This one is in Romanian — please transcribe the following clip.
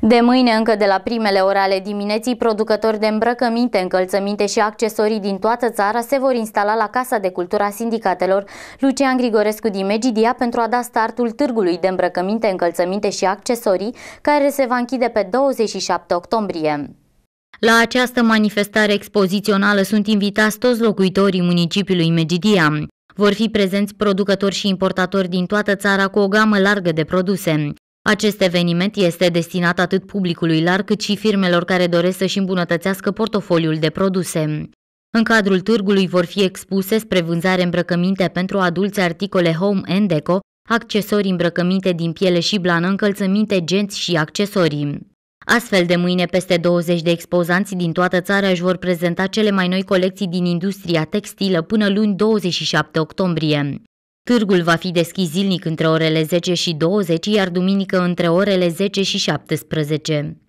De mâine, încă de la primele ore ale dimineții, producători de îmbrăcăminte, încălțăminte și accesorii din toată țara se vor instala la Casa de Cultura Sindicatelor Lucian Grigorescu din Megidia pentru a da startul târgului de îmbrăcăminte, încălțăminte și accesorii, care se va închide pe 27 octombrie. La această manifestare expozițională sunt invitați toți locuitorii municipiului Megidia. Vor fi prezenți producători și importatori din toată țara cu o gamă largă de produse. Acest eveniment este destinat atât publicului larg cât și firmelor care doresc să-și îmbunătățească portofoliul de produse. În cadrul târgului vor fi expuse spre vânzare îmbrăcăminte pentru adulți articole Home and Deco, accesorii îmbrăcăminte din piele și blană, încălțăminte, genți și accesorii. Astfel de mâine, peste 20 de expozanți din toată țara își vor prezenta cele mai noi colecții din industria textilă până luni 27 octombrie. Târgul va fi deschis zilnic între orele 10 și 20, iar duminică între orele 10 și 17.